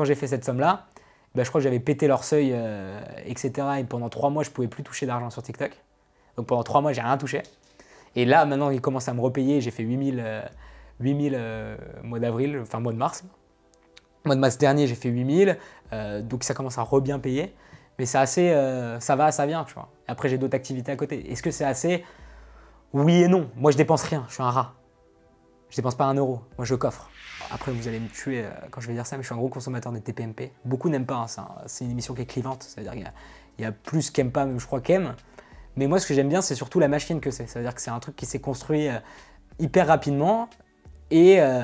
quand j'ai fait cette somme-là, ben, je crois que j'avais pété leur seuil, euh, etc. Et pendant trois mois, je pouvais plus toucher d'argent sur TikTok. Donc pendant trois mois, j'ai rien touché. Et là, maintenant, ils commencent à me repayer. J'ai fait 8000 8000 euh, euh, mois d'avril, enfin mois de mars. Mois de mars dernier, j'ai fait 8000. donc ça commence à rebien payer. Mais c'est assez, ça va, ça vient, Après, j'ai d'autres activités à côté. Est-ce que c'est assez Oui et non. Moi, je dépense rien. Je suis un rat. Je dépense pas un euro. Moi, je coffre après vous allez me tuer euh, quand je vais dire ça, mais je suis un gros consommateur des TPMP. Beaucoup n'aiment pas ça, hein, c'est une émission qui est clivante, ça veut dire qu'il y, a plus qu'aiment pas, même je crois qu'aiment. Mais moi ce que j'aime bien c'est surtout la machine que c'est, ça veut dire que c'est un truc qui s'est construit euh, hyper rapidement et euh,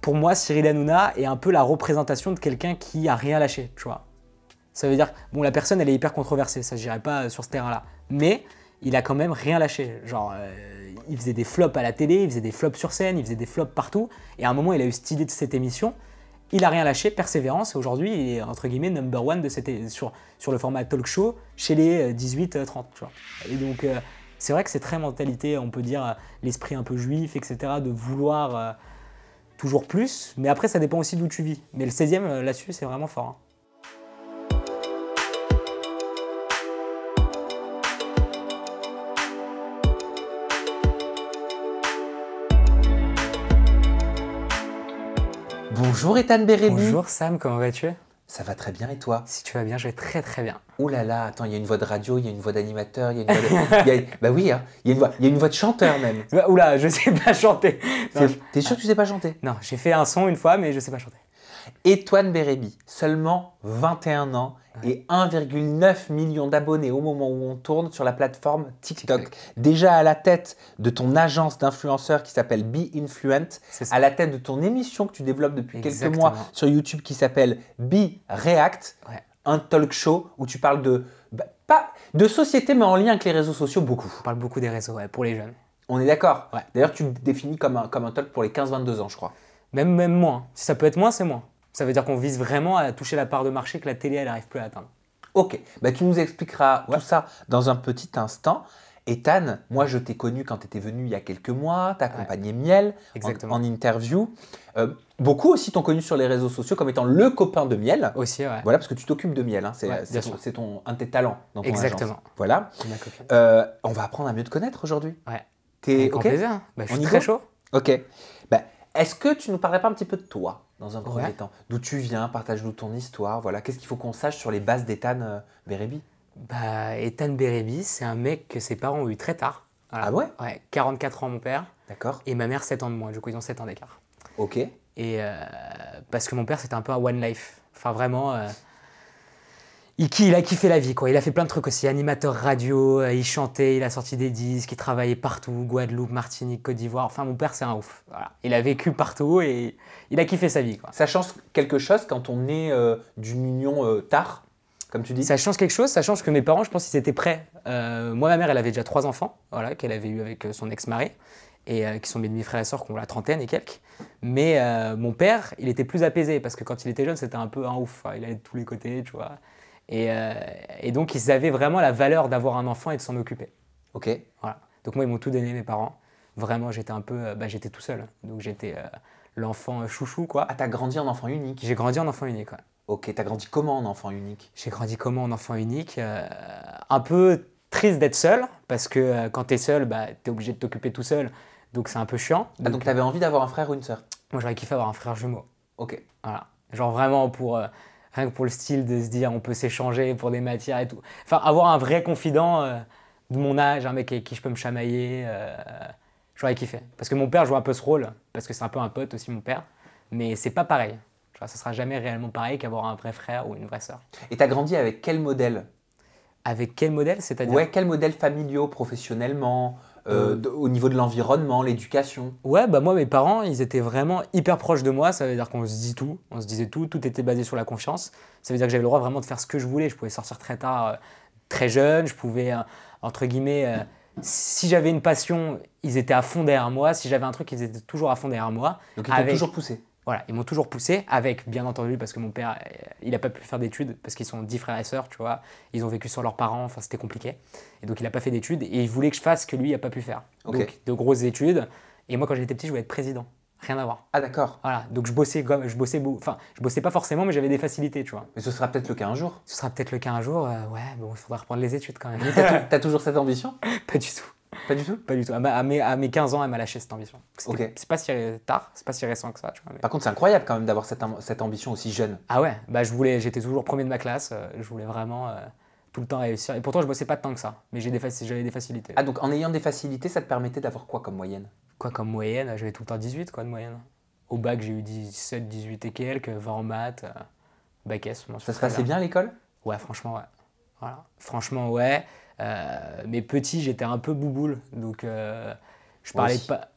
pour moi Cyril Hanouna est un peu la représentation de quelqu'un qui a rien lâché, tu vois. Ça veut dire, bon la personne elle est hyper controversée, ça je dirais pas sur ce terrain là, mais il a quand même rien lâché, genre il faisait des flops à la télé, il faisait des flops sur scène, il faisait des flops partout. Et à un moment, il a eu cette idée de cette émission. Il a rien lâché, persévérance. Aujourd'hui, il est entre guillemets number one de cette, sur, sur le format talk show chez les 18-30. Euh, euh, et donc, euh, c'est vrai que c'est très mentalité, on peut dire, l'esprit un peu juif, etc., de vouloir toujours plus. Mais après, ça dépend aussi d'où tu vis. Mais le 16e, là-dessus, c'est vraiment fort. Hein. Bonjour Ethan Bérébu Bonjour Sam, comment vas-tu Ça va très bien et toi Si tu vas bien, je vais très très bien. Ouh là là, attends, il y a une voix de radio, il y a une voix d'animateur, il y a une voix de... Bah oui, hein, il, y a une voix... il y a une voix de chanteur même. Bah, là, je sais pas chanter. T'es sûr que tu sais pas chanter Non, j'ai fait un son une fois, mais je sais pas chanter. Étoine Bérébi, seulement 21 ans et 1,9 million d'abonnés au moment où on tourne sur la plateforme TikTok. Déjà à la tête de ton agence d'influenceurs qui s'appelle Be Influent, à la tête de ton émission que tu développes depuis quelques mois sur YouTube qui s'appelle Be React, un talk show où tu parles de bah, pas de société mais en lien avec les réseaux sociaux beaucoup. On parle beaucoup des réseaux pour les jeunes. On est d'accord. D'ailleurs, tu le définis comme un, comme un talk pour les 15-22 ans, je crois. Même, même moins. Si ça peut être moins, c'est moins. Ça veut dire qu'on vise vraiment à toucher la part de marché que la télé, elle n'arrive plus à atteindre. Ok, bah, tu nous expliqueras tout ça dans un petit instant. Ethan, moi je t'ai connu quand tu étais venu il y a quelques mois, tu accompagné Miel en, interview. Euh, beaucoup aussi t'ont connu sur les réseaux sociaux comme étant le copain de Miel. Aussi, ouais. Voilà, parce que tu t'occupes de Miel, hein. c'est un de tes talents dans ton Exactement. Voilà. Euh, on va apprendre à mieux te connaître aujourd'hui. Ouais. T'es ok plaisir. Bah, je suis très chaud. Ok. Bah, est-ce que tu nous parlerais pas un petit peu de toi dans un premier temps. D'où tu viens, partage-nous ton histoire. Voilà, qu'est-ce qu'il faut qu'on sache sur les bases d'Ethan euh, Bérébi Bah, Ethan Bérébi, c'est un mec que ses parents ont eu très tard. ah ouais Ouais, 44 ans mon père. D'accord. Et ma mère 7 ans de moins, du coup ils ont 7 ans d'écart. Ok. Et euh, parce que mon père c'était un peu un one life. Enfin vraiment, euh, il, a kiffé la vie, quoi. Il a fait plein de trucs aussi. Animateur radio, euh, il chantait, il a sorti des disques, il travaillait partout, Guadeloupe, Martinique, Côte d'Ivoire. Enfin, mon père, c'est un ouf. Voilà. Il a vécu partout et il a kiffé sa vie, quoi. Ça change quelque chose quand on est euh, d'une union euh, tard, comme tu dis Ça change quelque chose. Ça change que mes parents, je pense, ils étaient prêts. moi, ma mère, elle avait déjà trois enfants, voilà, qu'elle avait eu avec son ex-mari et qui sont mes demi-frères et sœurs qui ont la trentaine et quelques. Mais mon père, il était plus apaisé parce que quand il était jeune, c'était un peu un ouf. Il allait de tous les côtés, tu vois. Euh, et, donc, ils avaient vraiment la valeur d'avoir un enfant et de s'en occuper. Ok. Voilà. Donc, moi, ils m'ont tout donné, mes parents. Vraiment, j'étais un peu. Euh, bah, j'étais tout seul. Donc, j'étais euh, l'enfant chouchou, quoi. Ah, t'as grandi en enfant unique J'ai grandi en enfant unique, ouais. Ok, t'as grandi comment en enfant unique J'ai grandi comment en enfant unique Un peu triste d'être seul, parce que quand t'es seul, bah, t'es obligé de t'occuper tout seul. Donc, c'est un peu chiant. Ah, donc, ah, donc t'avais envie d'avoir un frère ou une sœur Moi, j'aurais kiffé avoir un frère jumeau. Ok. Voilà. Genre, vraiment pour rien que pour le style de se dire on peut s'échanger pour des matières et tout. Enfin, avoir un vrai confident euh, de mon âge, un mec avec qui je peux me chamailler, euh, j'aurais kiffé. Parce que mon père joue un peu ce rôle, parce que c'est un peu un pote aussi, mon père, mais c'est pas pareil. Ce ça sera jamais réellement pareil qu'avoir un vrai frère ou une vraie sœur. Et t'as grandi avec quel modèle Avec quel modèle, c'est-à-dire Ouais, quel modèle familiaux, professionnellement euh, euh, au niveau de l'environnement, l'éducation Ouais, bah moi, mes parents, ils étaient vraiment hyper proches de moi. Ça veut dire qu'on se dit tout, on se disait tout, tout était basé sur la confiance. Ça veut dire que j'avais le droit vraiment de faire ce que je voulais. Je pouvais sortir très tard, euh, très jeune. Je pouvais, entre guillemets, si j'avais une passion, ils étaient à fond derrière moi. Si j'avais un truc, ils étaient toujours à fond derrière moi. Donc ils toujours poussé voilà, ils m'ont toujours poussé, avec bien entendu, parce que mon père, euh, il n'a pas pu faire d'études, parce qu'ils sont dix frères et sœurs, tu vois. Ils ont vécu sans leurs parents, enfin c'était compliqué. Et donc il n'a pas fait d'études, et il voulait que je fasse ce que lui n'a pas pu faire. Donc de grosses études. Et moi, quand j'étais petit, je voulais être président. Rien à voir. Ah d'accord. Voilà, donc je bossais je bossais, enfin, je bossais pas forcément, mais j'avais des facilités, tu vois. Mais ce sera peut-être le cas un jour. Ce sera peut-être le cas un jour. Euh, ouais, bon, il faudra reprendre les études quand même. T'as toujours cette ambition Pas du tout. Pas du tout Pas du tout. À, mes, 15 ans, elle m'a lâché cette ambition. C'est pas si tard, c'est pas si récent que ça. Par contre, c'est incroyable quand même d'avoir cette, ambition aussi jeune. Ah ouais, bah, je j'étais toujours premier de ma classe, euh, je voulais vraiment euh, tout le temps réussir. Et pourtant, je bossais pas tant que ça, mais j'avais des, facilités. Ah donc en ayant des facilités, ça te permettait d'avoir quoi comme moyenne Quoi comme moyenne J'avais tout le temps 18 quoi de moyenne. Au bac, j'ai eu 17, 18 et quelques, 20 en maths, euh, bac S. Ça se passait bien l'école Ouais, franchement, ouais. Voilà. Franchement, ouais. Euh, mais petit, j'étais un peu bouboule, donc euh, je parlais pas,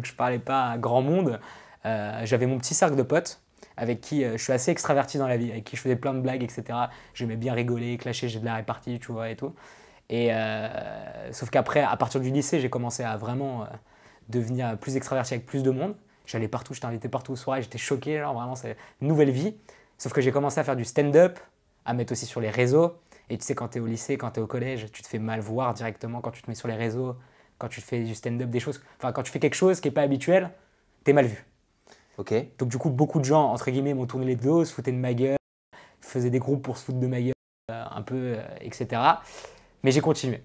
je parlais pas à grand monde. Euh, j'avais mon petit cercle de potes avec qui je suis assez extraverti dans la vie, avec qui je faisais plein de blagues, etc. J'aimais bien rigoler, clasher, j'ai de la répartie, tu vois, et tout. Et sauf qu'après, à partir du lycée, j'ai commencé à vraiment devenir plus extraverti avec plus de monde. J'allais partout, j'étais invité partout soir soir, j'étais choqué, genre vraiment, c'est une nouvelle vie. Sauf que j'ai commencé à faire du stand-up, à mettre aussi sur les réseaux, et tu sais, quand tu es au lycée, quand tu es au collège, tu te fais mal voir directement quand tu te mets sur les réseaux, quand tu fais du stand-up, des choses. Enfin, quand tu fais quelque chose qui n'est pas habituel, tu es mal vu. Ok. Donc, du coup, beaucoup de gens, entre guillemets, m'ont tourné les dos, se foutaient de ma gueule, faisaient des groupes pour se foutre de ma gueule, euh, un peu, euh, etc. Mais j'ai continué.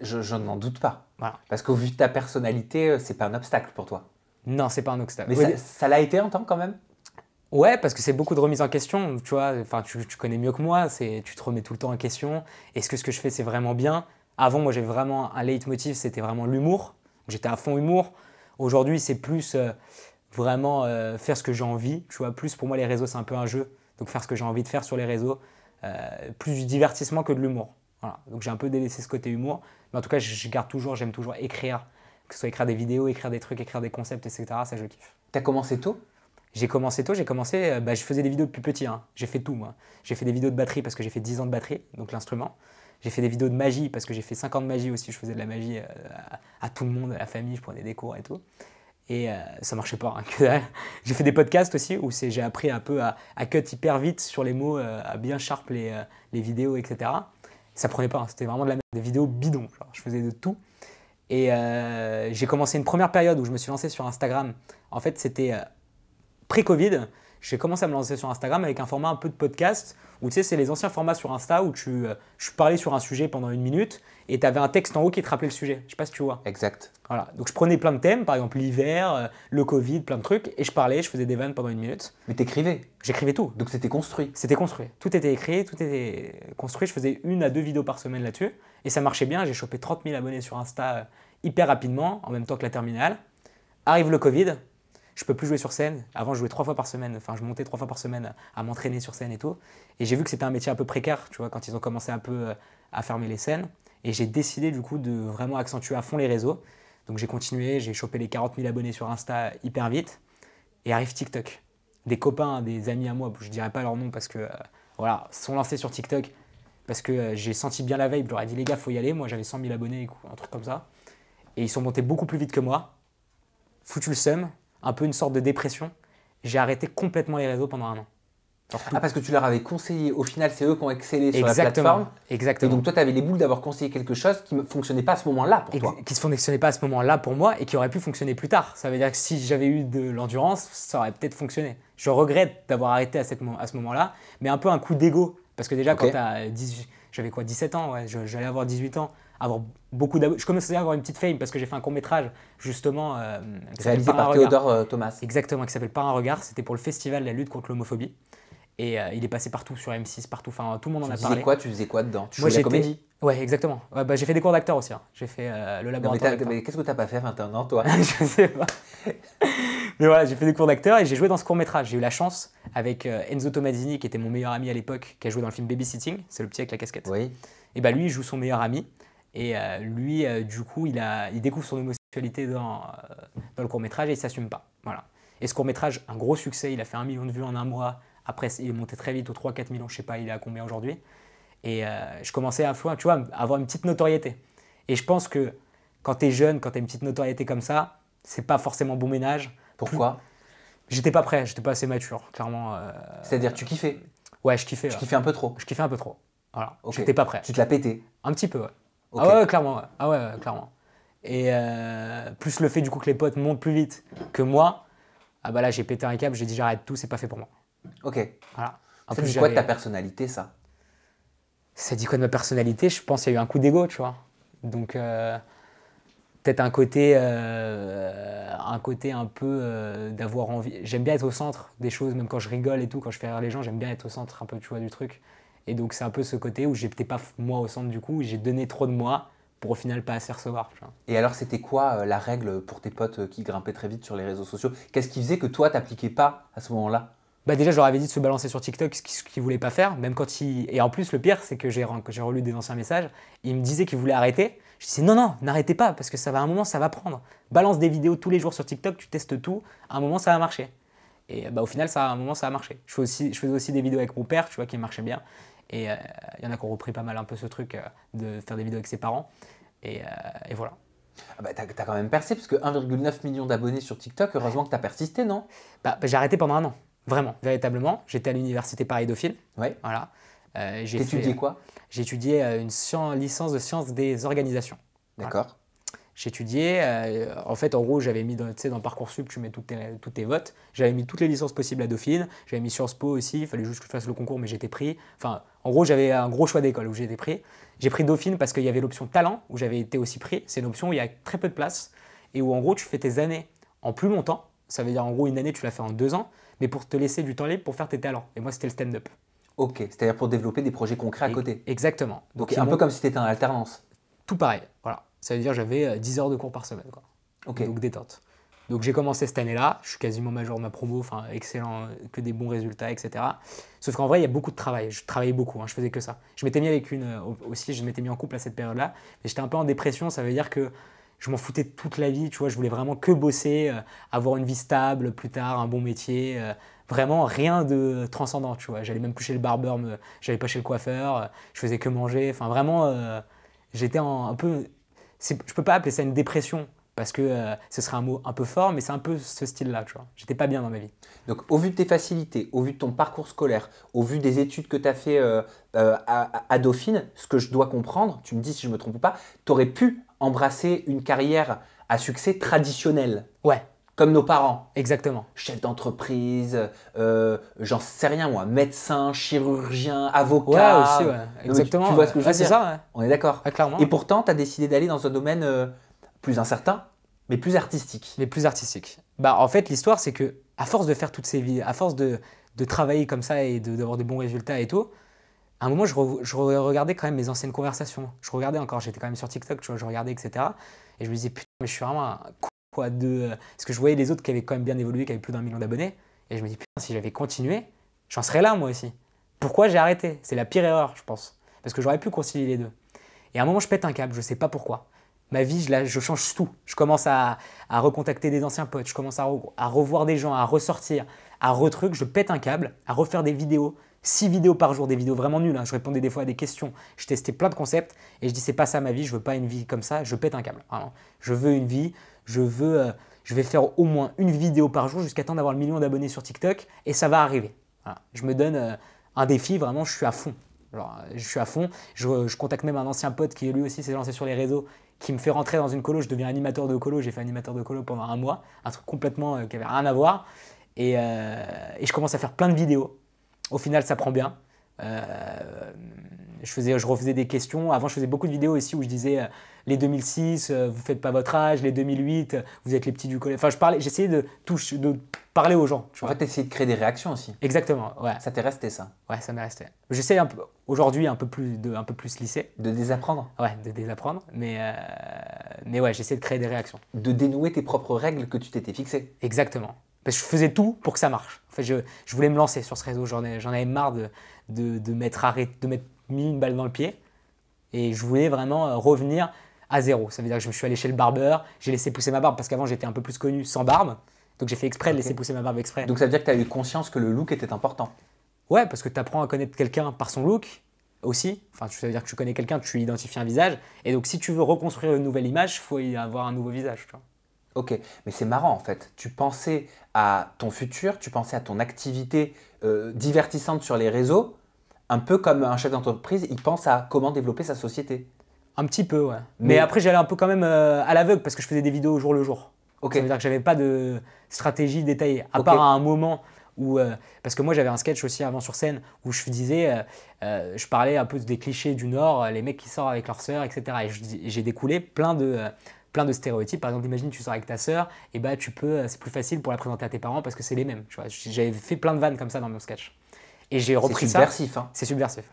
Je, n'en doute pas. Voilà. Parce qu'au vu de ta personnalité, euh, c'est pas un obstacle pour toi. Non, c'est pas un obstacle. Mais ça l'a été en temps quand même Ouais, parce que c'est beaucoup de remises en question, tu vois, enfin, tu, connais mieux que moi, tu te remets tout le temps en question, est-ce que ce que je fais c'est vraiment bien Avant, moi j'ai vraiment un leitmotiv, c'était vraiment l'humour, j'étais à fond humour, aujourd'hui c'est plus euh, vraiment euh, faire ce que j'ai envie, tu vois, plus pour moi les réseaux c'est un peu un jeu, donc faire ce que j'ai envie de faire sur les réseaux, euh, plus du divertissement que de l'humour. Voilà. Donc j'ai un peu délaissé ce côté humour, mais en tout cas je, garde toujours, j'aime toujours écrire, que ce soit écrire des vidéos, écrire des trucs, écrire des concepts, etc., ça je kiffe. T'as commencé tôt j'ai commencé tôt, j'ai commencé, euh, bah, je faisais des vidéos depuis petit, hein. j'ai fait tout moi. J'ai fait des vidéos de batterie parce que j'ai fait 10 ans de batterie, donc l'instrument. J'ai fait des vidéos de magie parce que j'ai fait 5 ans de magie aussi, je faisais de la magie euh, à, tout le monde, à la famille, je prenais des cours et tout. Et euh, ça marchait pas, hein, J'ai fait des podcasts aussi où j'ai appris un peu à, cut hyper vite sur les mots, à bien sharp les, les, vidéos, etc. Ça prenait pas, hein. c'était vraiment de la merde, des vidéos bidons, je faisais de tout. Et j'ai commencé une première période où je me suis lancé sur Instagram. En fait, c'était pré-Covid, j'ai commencé à me lancer sur Instagram avec un format un peu de podcast où tu sais, c'est les anciens formats sur Insta où tu, euh, je parlais sur un sujet pendant une minute et tu avais un texte en haut qui te rappelait le sujet. Je sais pas si tu vois. Exact. Voilà. Donc je prenais plein de thèmes, par exemple l'hiver, euh, le Covid, plein de trucs et je parlais, je faisais des vannes pendant une minute. Mais t'écrivais J'écrivais tout. Donc c'était construit C'était construit. Tout était écrit, tout était construit. Je faisais une à deux vidéos par semaine là-dessus et ça marchait bien. J'ai chopé 30 000 abonnés sur Insta euh, hyper rapidement en même temps que la terminale. Arrive le Covid, je peux plus jouer sur scène. Avant, je jouais trois fois par semaine. Enfin, je montais trois fois par semaine à, m'entraîner sur scène et tout. Et j'ai vu que c'était un métier un peu précaire, tu vois, quand ils ont commencé un peu euh, à fermer les scènes. Et j'ai décidé, du coup, de vraiment accentuer à fond les réseaux. Donc, j'ai continué, j'ai chopé les 40 000 abonnés sur Insta hyper vite. Et arrive TikTok. Des copains, des amis à moi, je dirais pas leur nom parce que, euh, voilà, sont lancés sur TikTok parce que euh, j'ai senti bien la veille, je leur ai dit les gars, faut y aller. Moi, j'avais 100 000 abonnés, un truc comme ça. Et ils sont montés beaucoup plus vite que moi, foutu le seum, un peu une sorte de dépression. J'ai arrêté complètement les réseaux pendant un an. Ah, parce que tu leur avais conseillé, au final, c'est eux qui ont excellé sur Exactement. la plateforme. Exactement. Et donc, toi, tu avais les boules d'avoir conseillé quelque chose qui ne fonctionnait pas à ce moment-là pour toi. Qui ne fonctionnait pas à ce moment-là pour moi et qui aurait pu fonctionner plus tard. Ça veut dire que si j'avais eu de l'endurance, ça aurait peut-être fonctionné. Je regrette d'avoir arrêté à, cette, à ce moment-là, mais un peu un coup d'ego. Parce que déjà, quand tu as j'avais quoi, 17 ans, j'allais avoir 18 ans, avoir beaucoup Je commence à avoir une petite fame parce que j'ai fait un court métrage justement. Euh, réalisé par, Théodore euh, Thomas. Exactement, qui s'appelle Par un regard. C'était pour le festival de la lutte contre l'homophobie. Et euh, il est passé partout sur M6, partout. Enfin, tout le monde en a parlé. Quoi, tu faisais quoi dedans Tu jouais la comédie Ouais, exactement. Bah, j'ai fait des cours d'acteur aussi. Hein. J'ai fait le laboratoire. mais, qu'est-ce que t'as pas fait 21 ans, toi Je sais pas. mais voilà, j'ai fait des cours d'acteur et j'ai joué dans ce court métrage. J'ai eu la chance avec Enzo Tomazzini, qui était mon meilleur ami à l'époque, qui a joué dans le film Babysitting. C'est le petit avec la casquette. Oui. Et bah lui, il joue son meilleur ami et euh, lui, euh, du coup, il, découvre son homosexualité dans, euh, dans le court métrage et il s'assume pas. Voilà. Et ce court métrage, un gros succès, il a fait un million de vues en un mois. Après, il est monté très vite aux 3-4 millions, je sais pas, il est à combien aujourd'hui. Et je commençais à, tu avoir une petite notoriété. Et je pense que quand tu es jeune, quand tu as une petite notoriété comme ça, c'est pas forcément bon ménage. Pourquoi J'étais pas prêt, j'étais pas assez mature, clairement. C'est-à-dire, tu kiffais Ouais, je kiffais. Je kiffais un peu trop. Je kiffais un peu trop. Voilà. pas prêt. Tu te l'as pété Un petit peu, ouais. Ah, ah ouais, clairement. Ah clairement. Et euh, plus le fait du coup que les potes montent plus vite que moi, ah bah là j'ai pété un câble, j'ai dit j'arrête tout, c'est pas fait pour moi. Ok. Voilà. ça dit quoi de ta personnalité ça Ça dit quoi de ma personnalité Je pense qu'il y a eu un coup d'ego, tu vois. Donc euh, peut-être un côté, euh, un côté un peu d'avoir envie. J'aime bien être au centre des choses, même quand je rigole et tout, quand je fais rire les gens, j'aime bien être au centre un peu, tu vois, du truc. Et donc c'est un peu ce côté où j'étais pas moi au centre du coup, j'ai donné trop de moi pour au final pas assez recevoir. Et alors c'était quoi euh, la règle pour tes potes euh, qui grimpaient très vite sur les réseaux sociaux Qu'est-ce qui faisait que toi t'appliquais pas à ce moment-là bah déjà, je leur avais dit de se balancer sur TikTok, ce qu'ils ne voulaient pas faire, même quand ils... Et en plus, le pire, c'est que j'ai relu des anciens messages, ils me disaient qu'ils voulaient arrêter. Je disais non, non, n'arrêtez pas, parce que ça va à un moment, ça va prendre. Balance des vidéos tous les jours sur TikTok, tu testes tout, à un moment, ça va marcher. Et bah, au final, ça, à un moment, ça a marché. Je, aussi, je faisais aussi des vidéos avec mon père, tu vois, qui marchaient bien. Et euh, il y en a qui ont repris pas mal un peu ce truc euh, de faire des vidéos avec ses parents. Et, euh, voilà. Ah bah, t'as quand même percé, parce que 1,9 million d'abonnés sur TikTok, heureusement que t'as persisté, non bah, bah, J'ai arrêté pendant un an, vraiment, véritablement. J'étais à l'université Paris-Dauphine. Ouais. Voilà. T'étudiais quoi J'ai étudié une licence de sciences des organisations. D'accord j'étudiais. Euh, en fait, en gros, j'avais mis dans, parcours Parcoursup, tu mets toutes tes, toutes tes votes. J'avais mis toutes les licences possibles à Dauphine. J'avais mis Sciences Po aussi. Il fallait juste que je fasse le concours, mais j'étais pris. Enfin, en gros, j'avais un gros choix d'école où j'étais pris. J'ai pris Dauphine parce qu'il y avait l'option talent où j'avais été aussi pris. C'est une option où il y a très peu de place et où en gros, tu fais tes années en plus longtemps. Ça veut dire en gros, une année, tu la fais en deux ans, mais pour te laisser du temps libre pour faire tes talents. Et moi, c'était le stand-up. Ok, c'est-à-dire pour développer des projets concrets à côté. Exactement. Donc, c'est un peu comme si tu étais en alternance. Tout pareil, voilà ça veut dire j'avais 10 euh, heures de cours par semaine. Donc détente. Donc j'ai commencé cette année-là, je suis quasiment major de ma promo, enfin excellent, euh, que des bons résultats, etc. Sauf qu'en vrai, il y a beaucoup de travail, je travaillais beaucoup, hein, je faisais que ça. Je m'étais mis avec une euh, aussi, je m'étais mis en couple à cette période-là, mais j'étais un peu en dépression, ça veut dire que je m'en foutais toute la vie, tu vois, je voulais vraiment que bosser, avoir une vie stable plus tard, un bon métier, vraiment rien de transcendant, tu vois. J'allais même chez le barbeur, n'allais pas chez le coiffeur, je faisais que manger, enfin vraiment, j'étais un peu je ne peux pas appeler ça une dépression, parce que euh, ce serait un mot un peu fort, mais c'est un peu ce style-là, tu vois. J'étais pas bien dans ma vie. Donc, au vu de tes facilités, au vu de ton parcours scolaire, au vu des études que tu as fait euh, euh, à, à, Dauphine, ce que je dois comprendre, tu me dis si je me trompe pas, tu aurais pu embrasser une carrière à succès traditionnelle. Ouais, comme nos parents. Exactement. Chef d'entreprise, euh, j'en sais rien moi, médecin, chirurgien, avocat. aussi, Exactement. Tu, vois ce que je veux C'est ça, On est d'accord. Ah, et pourtant, tu as décidé d'aller dans un domaine euh, plus incertain, mais plus artistique. Mais plus artistique. Bah, en fait, l'histoire, c'est que à force de faire toutes ces vies, à force de, de travailler comme ça et d'avoir des bons résultats et tout, à un moment, je, regardais quand même mes anciennes conversations. Je regardais encore, j'étais quand même sur TikTok, vois, je regardais, etc. Et je me disais, putain, mais je suis vraiment un de... Euh, parce que je voyais les autres qui avaient quand même bien évolué, qui avaient plus d'un million d'abonnés. Et je me dis, putain, si j'avais continué, j'en serais là moi aussi. Pourquoi j'ai arrêté C'est la pire erreur, je pense. Parce que j'aurais pu concilier les deux. Et à un moment, je pète un câble, je sais pas pourquoi. Ma vie, je, change tout. Je commence à, recontacter des anciens potes, je commence à, revoir des gens, à ressortir, à retruc, je pète un câble, à refaire des vidéos. six vidéos par jour, des vidéos vraiment nulles. Hein. Je répondais des fois à des questions, je testais plein de concepts et je dis c'est pas ça ma vie, je veux pas une vie comme ça, je pète un câble. Je veux une vie je veux, euh, je vais faire au moins une vidéo par jour jusqu'à temps d'avoir le million d'abonnés sur TikTok et ça va arriver. Je me donne euh, un défi, vraiment, je suis à fond. Euh, je suis à fond. Je, contacte même un ancien pote qui lui aussi s'est lancé sur les réseaux, qui me fait rentrer dans une colo. Je deviens animateur de colo. J'ai fait animateur de colo pendant un mois, un truc complètement qui avait rien à voir. et je commence à faire plein de vidéos. Au final, ça prend bien. Euh, je, faisais, je refaisais des questions. Avant, je faisais beaucoup de vidéos aussi où je disais euh, les 2006, euh, vous faites pas votre âge, les 2008, vous êtes les petits du collège. Enfin, je j'essayais de de parler aux gens. Tu en fait, t'essayais de créer des réactions aussi. Exactement. Ouais. Ça t'est resté ça. Ouais, ça m'est resté. J'essaie un peu aujourd'hui un peu plus de un peu plus lycée. De désapprendre. Ouais, de désapprendre, mais mais ouais, j'essaie de créer des réactions. De dénouer tes propres règles que tu t'étais fixées. Exactement je faisais tout pour que ça marche. En fait, je, voulais me lancer sur ce réseau. J'en avais marre de, de, de m'être de une balle dans le pied. Et je voulais vraiment euh, revenir à zéro. Ça veut dire que je me suis allé chez le barbeur, j'ai laissé pousser ma barbe parce qu'avant j'étais un peu plus connu sans barbe. Donc j'ai fait exprès de laisser pousser ma barbe exprès. Donc ça veut dire que tu as eu conscience que le look était important. Ouais, parce que tu apprends à connaître quelqu'un par son look aussi. Enfin, ça veut dire que tu connais quelqu'un, tu identifies un visage. Et donc si tu veux reconstruire une nouvelle image, il faut y avoir un nouveau visage. Ok, mais c'est marrant en fait. Tu pensais à ton futur, tu pensais à ton activité euh, divertissante sur les réseaux, un peu comme un chef d'entreprise, il pense à comment développer sa société. Un petit peu, ouais. Mais, après, j'allais un peu quand même euh, à l'aveugle parce que je faisais des vidéos au jour le jour. Ok. Ça veut dire que j'avais pas de stratégie détaillée, à part à un moment où, euh, parce que moi j'avais un sketch aussi avant sur scène où je disais, je parlais un peu des clichés du Nord, les mecs qui sortent avec leur sœur, etc. Et j'ai découlé plein de, plein de stéréotypes. Par exemple, imagine tu sors avec ta sœur, et bah tu peux, euh, c'est plus facile pour la présenter à tes parents parce que c'est les mêmes. Tu vois, j'avais fait plein de vannes comme ça dans mon sketch. Et j'ai repris C'est subversif. Hein. C'est subversif.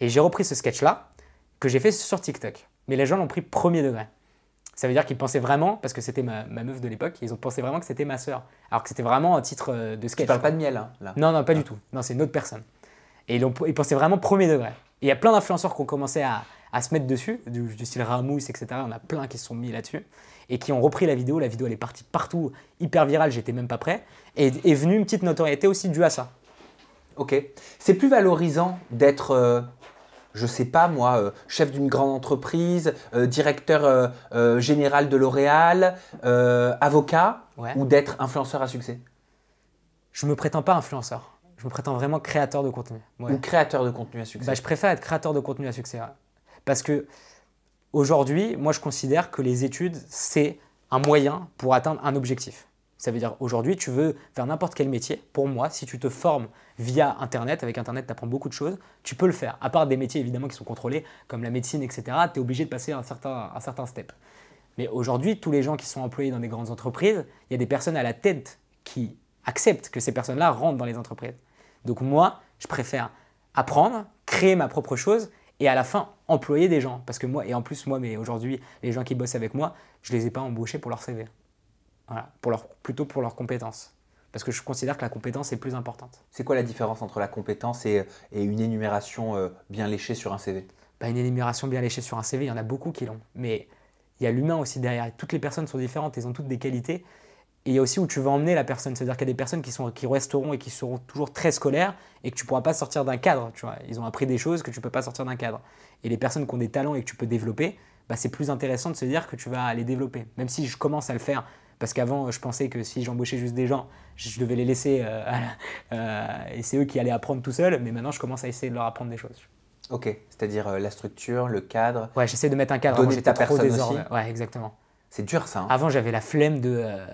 Et j'ai repris ce sketch-là que j'ai fait sur TikTok. Mais les gens l'ont pris premier degré. Ça veut dire qu'ils pensaient vraiment, parce que c'était ma, meuf de l'époque, ils ont pensé vraiment que c'était ma sœur. Alors que c'était vraiment un titre euh, de sketch. Tu parles pas de miel, hein, là Non, non, pas ah. du tout. Non, c'est une autre personne. Et ils, ils pensaient vraiment premier degré. il y a plein d'influenceurs qui ont commencé à, à se mettre dessus, du, style Ramousse, etc. On a plein qui se sont mis là-dessus et qui ont repris la vidéo. La vidéo, elle est partie partout, hyper virale, j'étais même pas prêt. Et est venue une petite notoriété aussi due à ça. Ok. C'est plus valorisant d'être, euh, je sais pas moi, euh, chef d'une grande entreprise, euh, directeur général de L'Oréal, avocat, ou d'être influenceur à succès Je me prétends pas influenceur. Je me prétends vraiment créateur de contenu. Ou créateur de contenu à succès. Bah, je préfère être créateur de contenu à succès. Parce que aujourd'hui, moi je considère que les études, c'est un moyen pour atteindre un objectif. Ça veut dire aujourd'hui, tu veux faire n'importe quel métier. Pour moi, si tu te formes via Internet, avec Internet, tu apprends beaucoup de choses, tu peux le faire. À part des métiers évidemment qui sont contrôlés, comme la médecine, etc., tu es obligé de passer un certain, un certain step. Mais aujourd'hui, tous les gens qui sont employés dans des grandes entreprises, il y a des personnes à la tête qui acceptent que ces personnes-là rentrent dans les entreprises. Donc moi, je préfère apprendre, créer ma propre chose et à la fin employer des gens. Parce que moi, et en plus, moi, mais aujourd'hui, les gens qui bossent avec moi, je ne les ai pas embauchés pour leur CV. Voilà, pour leur, plutôt pour leurs compétences. Parce que je considère que la compétence est plus importante. C'est quoi la différence entre la compétence et, une énumération euh, bien léchée sur un CV bah, Une énumération bien léchée sur un CV, il y en a beaucoup qui l'ont. Mais il y a l'humain aussi derrière. Toutes les personnes sont différentes, elles ont toutes des qualités il y a aussi où tu vas emmener la personne. C'est-à-dire qu'il y a des personnes qui, sont, qui resteront et qui seront toujours très scolaires et que tu ne pourras pas sortir d'un cadre. Tu vois. Ils ont appris des choses que tu ne peux pas sortir d'un cadre. Et les personnes qui ont des talents et que tu peux développer, bah, c'est plus intéressant de se dire que tu vas les développer. Même si je commence à le faire, parce qu'avant, je pensais que si j'embauchais juste des gens, je devais les laisser euh, euh, et c'est eux qui allaient apprendre tout seuls. Mais maintenant, je commence à essayer de leur apprendre des choses. Ok, c'est-à-dire euh, la structure, le cadre. Ouais, j'essaie de mettre un cadre. Donner ta personne aussi. Ouais, exactement. C'est dur ça. Hein. Avant, j'avais la flemme de, euh,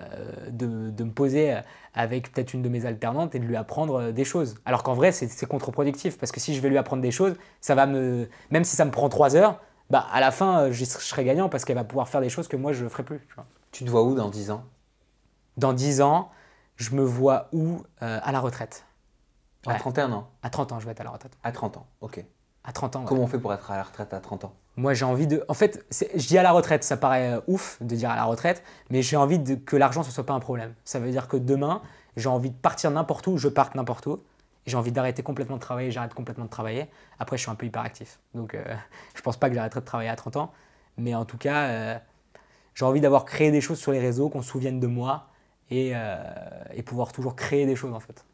de, me poser euh, avec peut-être une de mes alternantes et de lui apprendre euh, des choses. Alors qu'en vrai, c'est contre-productif parce que si je vais lui apprendre des choses, ça va me. Même si ça me prend trois heures, bah, à la fin, je serai gagnant parce qu'elle va pouvoir faire des choses que moi, je ne ferai plus. Tu, te vois où dans dix ans Dans dix ans, je me vois où À la retraite. À 31 ans À 30 ans, je vais être à la retraite. À 30 ans, ok. À 30 ans. Comment on fait pour être à la retraite à 30 ans moi, j'ai envie de. En fait, je dis à la retraite, ça paraît euh, ouf de dire à la retraite, mais j'ai envie que l'argent, ce soit pas un problème. Ça veut dire que demain, j'ai envie de partir n'importe où, je parte n'importe où. J'ai envie d'arrêter complètement de travailler, j'arrête complètement de travailler. Après, je suis un peu hyperactif. Donc, euh, je pense pas que j'arrêterai de travailler à 30 ans. Mais en tout cas, euh, j'ai envie d'avoir créé des choses sur les réseaux, qu'on se souvienne de moi et, pouvoir toujours créer des choses en fait.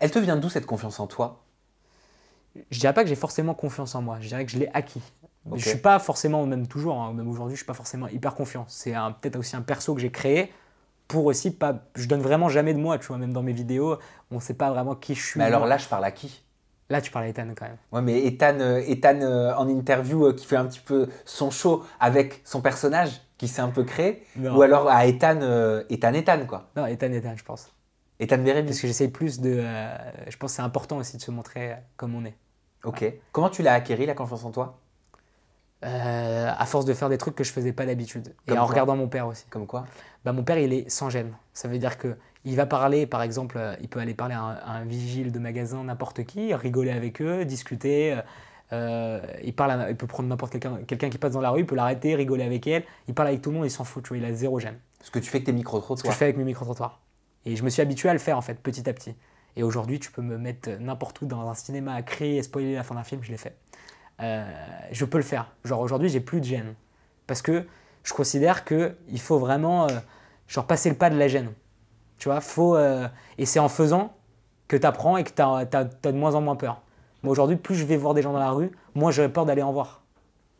Elle te vient d'où cette confiance en toi Je dirais pas que j'ai forcément confiance en moi, je dirais que je l'ai acquis. Je Je suis pas forcément, même toujours, hein. même aujourd'hui, je suis pas forcément hyper confiant. C'est peut-être aussi un perso que j'ai créé pour aussi pas. Je donne vraiment jamais de moi, tu vois, même dans mes vidéos, on sait pas vraiment qui je suis. Mais alors là, je parle à qui Là, tu parles à Ethan quand même. Ouais, mais Ethan, euh, Ethan euh, en interview euh, qui fait un petit peu son show avec son personnage qui s'est un peu créé, ou alors à Ethan, Ethan, Ethan quoi. Non, Ethan, Ethan, je pense. Ethan Berry. Parce que j'essaye plus de. je pense que c'est important aussi de se montrer comme on est. Ok. Comment tu l'as acquéri la confiance en toi euh, à force de faire des trucs que je faisais pas d'habitude. Et en regardant mon père aussi. Comme quoi bah, Mon père, il est sans gêne. Ça veut dire que il va parler, par exemple, euh, il peut aller parler à un, vigile de magasin, n'importe qui, rigoler avec eux, discuter. Euh, il, parle il peut prendre n'importe quelqu'un quelqu'un qui passe dans la rue, il peut l'arrêter, rigoler avec elle. Il parle avec tout le monde, il s'en fout, tu vois, il a zéro gêne. Ce que tu fais avec tes micro-trottoirs. Ce que je fais avec mes micro-trottoirs. Et je me suis habitué à le faire, en fait, petit à petit. Et aujourd'hui, tu peux me mettre n'importe où dans un cinéma à créer, et spoiler la fin d'un film, je l'ai fait. Euh, je peux le faire. Genre aujourd'hui, j'ai plus de gêne. Parce que je considère qu'il faut vraiment euh, genre passer le pas de la gêne. Tu vois, faut, euh, et c'est en faisant que tu apprends et que tu as, de moins en moins peur. Moi aujourd'hui, plus je vais voir des gens dans la rue, moins j'aurais peur d'aller en voir.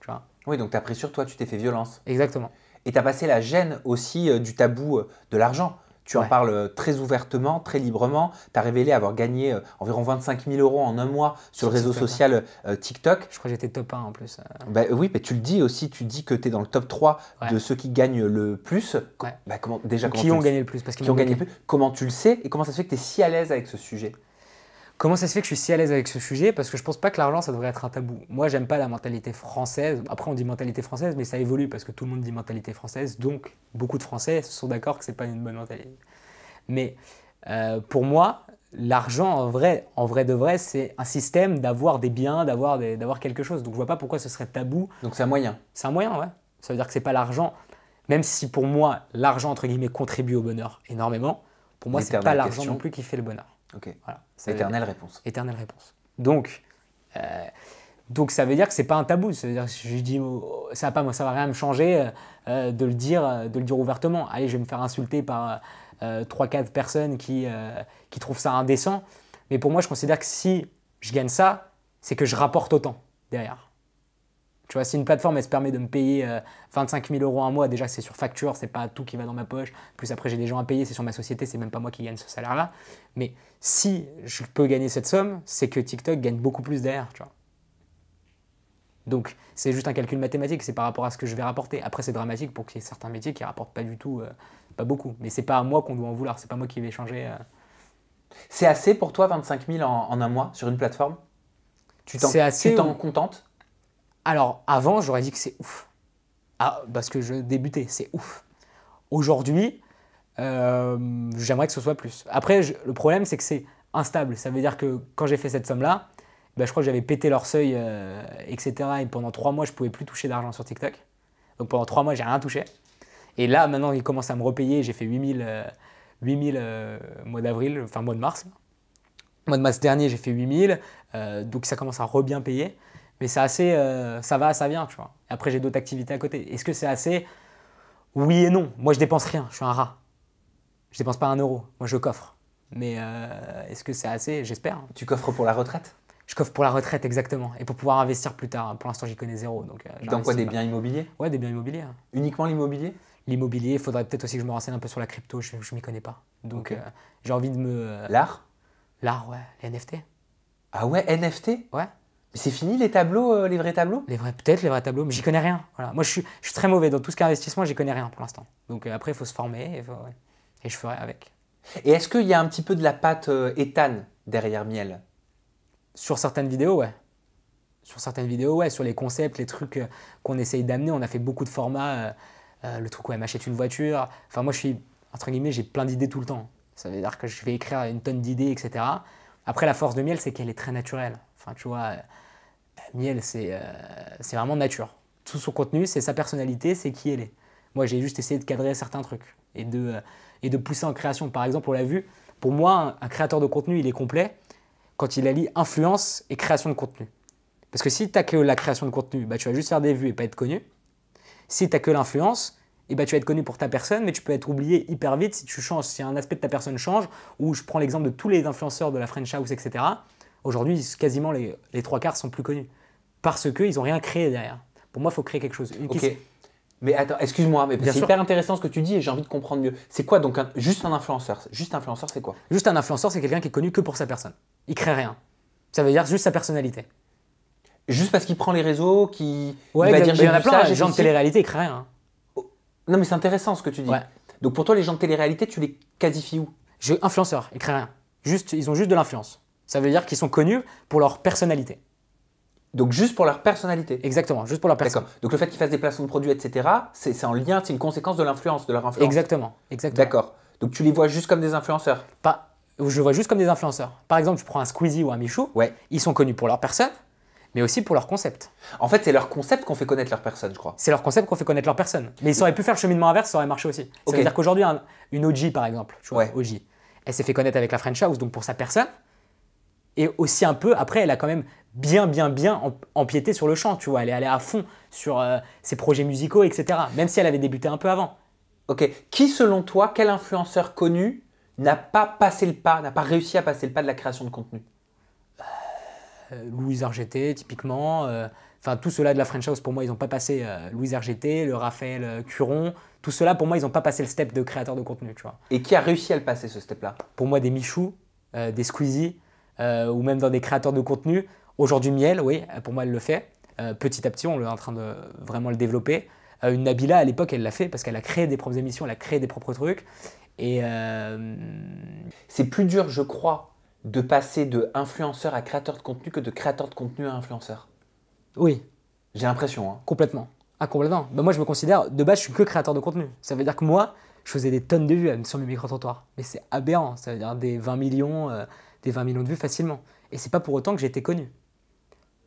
Tu vois. Oui, donc tu as pris sur toi, tu t'es fait violence. Exactement. Et tu as passé la gêne aussi du tabou de l'argent. Tu en parles euh, très ouvertement, très librement. Tu as révélé avoir gagné euh, environ 25 000 euros en un mois sur, le réseau hein. social euh, TikTok. Je crois que j'étais top 1 en plus. Bah, oui, mais tu le dis aussi, tu dis que tu es dans le top 3 de ceux qui gagnent le plus. qui ont gagné plus Qui ont gagné le plus. Comment tu le sais et comment ça se fait que tu es si à l'aise avec ce sujet Comment ça se fait que je suis si à l'aise avec ce sujet Parce que je pense pas que l'argent, ça devrait être un tabou. Moi, j'aime pas la mentalité française. Après, on dit mentalité française, mais ça évolue parce que tout le monde dit mentalité française. Donc, beaucoup de Français sont d'accord que c'est pas une bonne mentalité. Mais euh, pour moi, l'argent, en vrai, en vrai de vrai, c'est un système d'avoir des biens, d'avoir, d'avoir quelque chose. Donc, je vois pas pourquoi ce serait tabou. Donc, c'est un moyen. C'est un moyen, ouais. Ça veut dire que c'est pas l'argent. Même si pour moi, l'argent, entre guillemets, contribue au bonheur énormément, pour moi, c'est pas l'argent non plus qui fait le bonheur. Ok. Éternelle réponse. Éternelle réponse. Donc, euh, donc ça veut dire que c'est pas un tabou. Ça veut je oh, ça va pas, moi, ça va rien me changer euh, euh, de le dire, de le dire ouvertement. Allez, je vais me faire insulter par euh, 3-4 personnes qui, qui trouvent ça indécent. Mais pour moi, je considère que si je gagne ça, c'est que je rapporte autant derrière. Tu vois, si une plateforme, elle se permet de me payer 25 euh, 000 euros un mois, déjà c'est sur facture, c'est pas tout qui va dans ma poche. Plus après, j'ai des gens à payer, c'est sur ma société, c'est même pas moi qui gagne ce salaire-là. Mais si je peux gagner cette somme, c'est que TikTok gagne beaucoup plus derrière, tu vois. Donc, c'est juste un calcul mathématique, c'est par rapport à ce que je vais rapporter. Après, c'est dramatique pour qu'il y ait certains métiers qui rapportent pas du tout, euh, pas beaucoup. Mais c'est pas à moi qu'on doit en vouloir, c'est pas moi qui vais changer. Euh. C'est assez pour toi 25 000 en, en, un mois sur une plateforme Tu t'en assez... contentes alors avant, j'aurais dit que c'est ouf. Ah, parce que je débutais, c'est ouf. Aujourd'hui, euh, j'aimerais que ce soit plus. Après, le problème, c'est que c'est instable. Ça veut dire que quand j'ai fait cette somme-là, ben, je crois que j'avais pété leur seuil, euh, etc. Et pendant trois mois, je ne pouvais plus toucher d'argent sur TikTok. Donc pendant trois mois, j'ai rien touché. Et là, maintenant, ils commencent à me repayer. J'ai fait 8000, euh, mois d'avril, enfin mois de mars. Mois de mars dernier, j'ai fait 8000. donc ça commence à rebien payer. Mais c'est assez, euh, ça va, ça vient, tu vois. après, j'ai d'autres activités à côté. Est-ce que c'est assez Oui et non. Moi, je dépense rien, je suis un rat. Je dépense pas un euro, moi, je coffre. Mais euh, est-ce que c'est assez J'espère. Tu coffres pour la retraite Je coffre pour la retraite, exactement. Et pour pouvoir investir plus tard. Pour l'instant, j'y connais zéro. Donc, euh, Dans quoi Des biens immobiliers Ouais, des biens immobiliers. Hein. Uniquement l'immobilier L'immobilier, il faudrait peut-être aussi que je me renseigne un peu sur la crypto, je ne m'y connais pas. Donc j'ai envie de me... L'art L'art, ouais, les NFT. Ah ouais, NFT Ouais c'est fini les tableaux, euh, les vrais tableaux Les vrais, peut-être les vrais tableaux, mais j'y connais rien. Voilà. Moi, je suis, très mauvais dans tout ce qui est investissement, j'y connais rien pour l'instant. Donc euh, après, il faut se former et, je ferai avec. Et est-ce qu'il y a un petit peu de la pâte euh, éthane derrière Miel Sur certaines vidéos, ouais. Sur certaines vidéos, ouais. Sur les concepts, les trucs qu'on essaye d'amener, on a fait beaucoup de formats. le truc où elle m'achète une voiture. Enfin, moi, je suis, entre guillemets, j'ai plein d'idées tout le temps. Ça veut dire que je vais écrire une tonne d'idées, etc. Après, la force de miel, c'est qu'elle est très naturelle. Enfin, tu vois, Niel, euh, c'est vraiment nature. Tout son contenu, c'est sa personnalité, c'est qui elle est. Moi, j'ai juste essayé de cadrer certains trucs et de, euh, et de pousser en création. Par exemple, on l'a vu, pour moi, un, créateur de contenu, il est complet quand il allie influence et création de contenu. Parce que si tu as que la création de contenu, bah, tu vas juste faire des vues et pas être connu. Si tu as que l'influence, et eh bah, tu vas être connu pour ta personne, mais tu peux être oublié hyper vite si tu changes, si un aspect de ta personne change. Ou je prends l'exemple de tous les influenceurs de la French House, etc. Aujourd'hui, quasiment les, les, trois quarts sont plus connus parce qu'ils n'ont rien créé derrière. Pour moi, il faut créer quelque chose. Mais attends, excuse-moi, mais c'est hyper intéressant ce que tu dis et j'ai envie de comprendre mieux. C'est quoi donc juste un influenceur Juste un influenceur, c'est quoi Juste un influenceur, c'est quelqu'un qui est connu que pour sa personne. Il crée rien. Ça veut dire juste sa personnalité. Juste parce qu'il prend les réseaux, qui va dire il ben, plein, les gens de télé-réalité, ils créent rien. Oh, non mais c'est intéressant ce que tu dis. Donc pour toi, les gens de télé-réalité, tu les qualifies où Influenceur, ils créent rien. Juste, ils ont juste de l'influence. Ça veut dire qu'ils sont connus pour leur personnalité. Donc juste pour leur personnalité. Exactement, juste pour leur personnalité. Donc le fait qu'ils fassent des placements de produits, etc., c'est en lien, c'est une conséquence de l'influence, de leur influence. Exactement, exactement. D'accord. Donc tu les vois juste comme des influenceurs Pas. Je vois juste comme des influenceurs. Par exemple, tu prends un Squeezie ou un Michou. Ouais. Ils sont connus pour leur personne, mais aussi pour leur concept. En fait, c'est leur concept qu'on fait connaître leur personne, je crois. C'est leur concept qu'on fait connaître leur personne. Mais ils auraient pu faire le cheminement inverse, ça aurait marché aussi. cest à dire qu'aujourd'hui, une OG, par exemple, tu vois, elle s'est fait connaître avec la French House, donc pour sa personne et aussi un peu, après, elle a quand même bien, bien, bien empiété sur le chant, tu vois. Elle est allée à fond sur euh, ses projets musicaux, etc. Même si elle avait débuté un peu avant. Ok. Qui, selon toi, quel influenceur connu n'a pas passé le pas, n'a pas réussi à passer le pas de la création de contenu euh, Louis Louise RGT typiquement. Euh, enfin, tous tout cela de la French House, pour moi, ils n'ont pas passé Louise RGT, le Raphaël Curon. Tout cela, pour moi, ils n'ont pas passé le step de créateur de contenu, tu vois. Et qui a réussi à le passer, ce step-là Pour moi, des Michou, des Squeezie, euh, ou même dans des créateurs de contenu. Aujourd'hui, Miel, oui, pour moi, elle le fait. Euh, petit à petit, on est en train de vraiment le développer. Euh, une Nabila, à l'époque, elle l'a fait parce qu'elle a créé des propres émissions, elle a créé des propres trucs. Et C'est plus dur, je crois, de passer de influenceur à créateur de contenu que de créateur de contenu à influenceur. Oui. J'ai l'impression. Hein. Complètement. Ah, complètement. moi, je me considère, de base, je suis que créateur de contenu. Ça veut dire que moi, je faisais des tonnes de vues sur mes micro-trottoirs. Mais c'est aberrant, ça veut dire des 20 millions, des 20 millions de vues facilement. Et c'est pas pour autant que j'étais connu.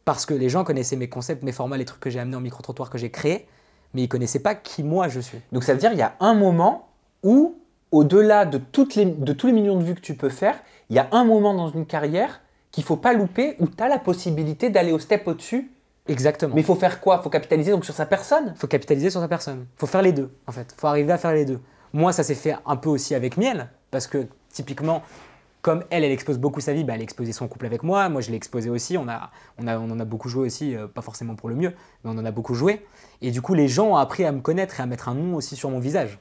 Parce que les gens connaissaient mes concepts, mes formats, les trucs que j'ai amenés en micro-trottoir que j'ai créé mais ils connaissaient pas qui moi je suis. Donc ça veut dire qu'il y a un moment où, au-delà de, de tous les millions de vues que tu peux faire, il y a un moment dans une carrière qu'il faut pas louper où tu as la possibilité d'aller au step au-dessus Exactement. Mais il faut faire quoi faut capitaliser donc sur sa personne faut capitaliser sur sa personne. faut faire les deux, en fait. faut arriver à faire les deux. Moi, ça s'est fait un peu aussi avec Miel, parce que typiquement, comme elle, elle expose beaucoup sa vie, bah, elle exposé son couple avec moi, moi je l'ai exposé aussi, on, a, on, a, en a beaucoup joué aussi, euh, pas forcément pour le mieux, mais on en a beaucoup joué. Et du coup, les gens ont appris à me connaître et à mettre un nom aussi sur mon visage.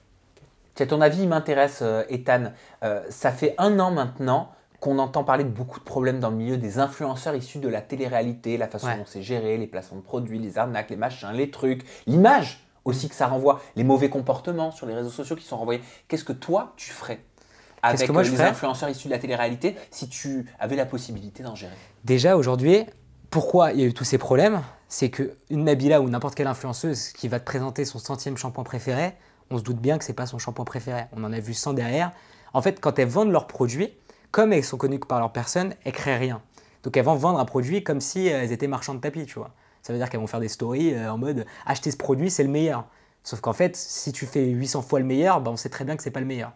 Tiens, ton avis, il m'intéresse, euh, Ethan. Euh, ça fait un an maintenant qu'on entend parler de beaucoup de problèmes dans le milieu des influenceurs issus de la télé-réalité, la façon dont c'est géré, les placements de produits, les arnaques, les machins, les trucs, l'image aussi que ça renvoie, les mauvais comportements sur les réseaux sociaux qui sont renvoyés. Qu'est-ce que toi, tu ferais avec que moi, euh, je les influenceurs issus de la télé-réalité si tu avais la possibilité d'en gérer Déjà, aujourd'hui, pourquoi il y a eu tous ces problèmes C'est qu'une Nabila ou n'importe quelle influenceuse qui va te présenter son centième shampoing préféré, on se doute bien que ce n'est pas son shampoing préféré. On en a vu 100 derrière. En fait, quand elles vendent leurs produits, comme elles sont connues par leur personne, elles créent rien. Donc elles vont vendre un produit comme si euh, elles étaient marchandes de tapis, tu vois. Ça veut dire qu'elles vont faire des stories euh, en mode acheter ce produit, c'est le meilleur. Sauf qu'en fait, si tu fais 800 fois le meilleur, ben on sait très bien que c'est pas le meilleur.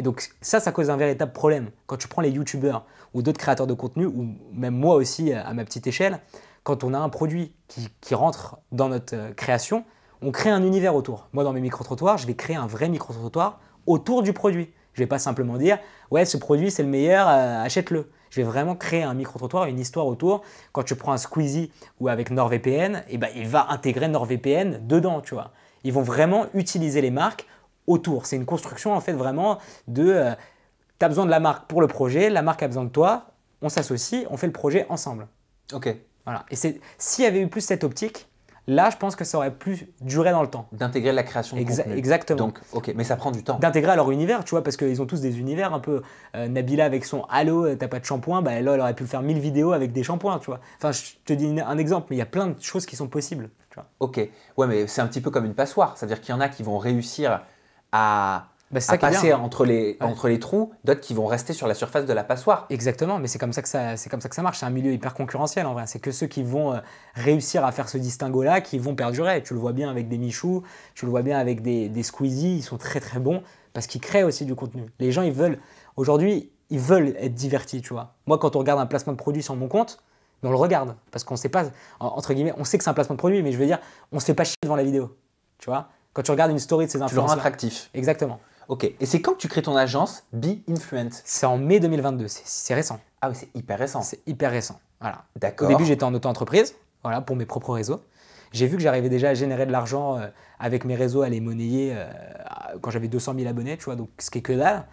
Et donc ça, ça cause un véritable problème. Quand tu prends les youtubeurs ou d'autres créateurs de contenu, ou même moi aussi euh, à ma petite échelle, quand on a un produit qui, rentre dans notre euh, création, on crée un univers autour. Moi, dans mes micro-trottoirs, je vais créer un vrai micro-trottoir autour du produit. Je ne vais pas simplement dire, ouais, ce produit, c'est le meilleur, euh, achète-le. Je vais vraiment créer un micro-trottoir, une histoire autour. Quand tu prends un Squeezie ou avec NordVPN, eh ben, il va intégrer NordVPN dedans, tu vois. Ils vont vraiment utiliser les marques c'est une construction en fait vraiment de euh, tu as besoin de la marque pour le projet, la marque a besoin de toi, on s'associe, on fait le projet ensemble. Ok. Voilà. Et s'il y avait eu plus cette optique, là, je pense que ça aurait plus duré dans le temps. D'intégrer la création de Exactement. Donc, ok, mais ça prend du temps. D'intégrer à leur univers, tu vois, parce qu'ils ont tous des univers un peu. Euh, Nabila avec son Allô, euh, t'as pas de shampoing, bah là, elle aurait pu faire 1000 vidéos avec des shampoings, tu vois. Enfin, je te dis un exemple, mais il y a plein de choses qui sont possibles, tu vois. Ok, ouais, mais c'est un petit peu comme une passoire. C'est-à-dire qu'il y en a qui vont réussir à, bah, passer entre les, entre les trous, d'autres qui vont rester sur la surface de la passoire. Exactement, mais c'est comme ça que ça, c'est comme ça que ça marche. C'est un milieu hyper concurrentiel en vrai. C'est que ceux qui vont euh, réussir à faire ce distinguo-là, qui vont perdurer. Tu le vois bien avec des Michou, tu le vois bien avec des, Squeezie, ils sont très très bons parce qu'ils créent aussi du contenu. Les gens, ils veulent, aujourd'hui, ils veulent être divertis, tu vois. Moi, quand on regarde un placement de produit sur mon compte, ben, on le regarde parce qu'on sait pas, entre guillemets, on sait que c'est un placement de produit, mais je veux dire, on se fait pas chier devant la vidéo, tu vois. Quand tu regardes une story de ces influenceurs. Tu le rends attractif. Exactement. Ok. Et c'est quand que tu crées ton agence Be Influent C'est en mai 2022. C'est récent. Ah oui, c'est hyper récent. C'est hyper récent. Voilà. D'accord. Au début, j'étais en auto-entreprise, voilà, pour mes propres réseaux. J'ai vu que j'arrivais déjà à générer de l'argent euh, avec mes réseaux, à les monnayer euh, quand j'avais 200 000 abonnés, tu vois, donc ce qui est que dalle.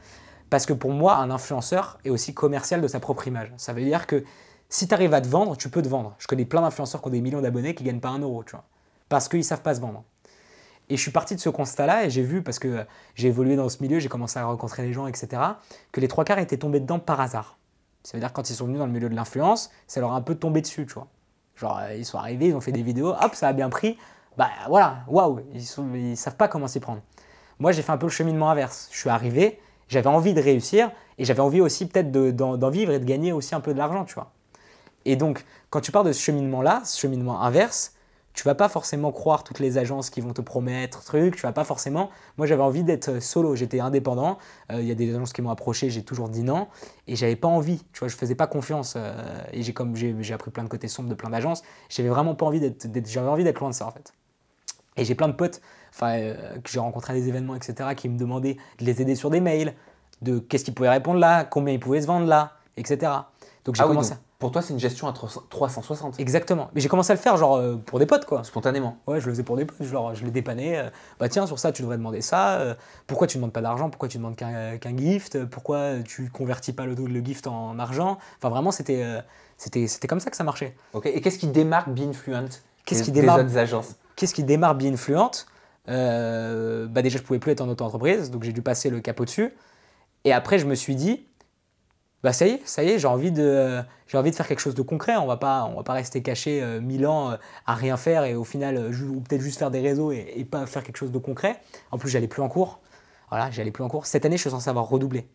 Parce que pour moi, un influenceur est aussi commercial de sa propre image. Ça veut dire que si tu arrives à te vendre, tu peux te vendre. Je connais plein d'influenceurs qui ont des millions d'abonnés qui gagnent pas un euro, tu vois. Parce qu'ils savent pas se vendre. Et je suis parti de ce constat-là et j'ai vu, parce que j'ai évolué dans ce milieu, j'ai commencé à rencontrer les gens, etc., que les trois quarts étaient tombés dedans par hasard. Ça veut dire quand ils sont venus dans le milieu de l'influence, ça leur a un peu tombé dessus, tu vois. Genre, euh, ils sont arrivés, ils ont fait des vidéos, hop, ça a bien pris. Bah voilà, waouh, ils, ne savent pas comment s'y prendre. Moi, j'ai fait un peu le cheminement inverse. Je suis arrivé, j'avais envie de réussir et j'avais envie aussi peut-être d'en vivre et de gagner aussi un peu de l'argent, tu vois. Et donc, quand tu parles de ce cheminement-là, ce cheminement inverse, tu vas pas forcément croire toutes les agences qui vont te promettre trucs, tu vas pas forcément. Moi, j'avais envie d'être euh, solo, j'étais indépendant. Euh, il y a des agences qui m'ont approché, j'ai toujours dit non et j'avais pas envie. Tu vois, je faisais pas confiance euh, et j'ai comme j'ai appris plein de côtés sombres de plein d'agences. J'avais vraiment pas envie d'être, j'avais envie d'être loin de ça en fait. Et j'ai plein de potes, enfin que j'ai rencontrés à des événements etc, qui me demandaient de les aider sur des mails, de qu'est-ce qu'ils pouvaient répondre là, combien ils pouvaient se vendre là, etc. Donc j'ai ah commencé. Pour toi, c'est une gestion à 360. Exactement. Mais j'ai commencé à le faire, genre, euh, pour des potes, quoi. Spontanément. Ouais, je le faisais pour des potes. Genre, je les dépannais. Euh, bah, tiens, sur ça, tu devrais demander ça. Euh, pourquoi tu ne demandes pas d'argent Pourquoi tu ne demandes qu'un gift Pourquoi tu convertis pas le, le gift en argent Enfin, vraiment, c'était c'était comme ça que ça marchait. Et qu'est-ce qui démarque Beinfluent Qu'est-ce qui démarque des agences Qu'est-ce qui démarque Beinfluent bah, Déjà, je pouvais plus être en auto-entreprise, donc j'ai dû passer le cap au-dessus. Et après, je me suis dit, bah ça y est, ça y est, j'ai envie de, j'ai envie de faire quelque chose de concret. On va pas, on va pas rester caché euh, mille ans euh, à rien faire et au final, euh, ou peut-être juste faire des réseaux et, pas faire quelque chose de concret. En plus, j'allais plus en cours. Voilà, j'allais plus en cours. Cette année, je suis censé avoir redoublé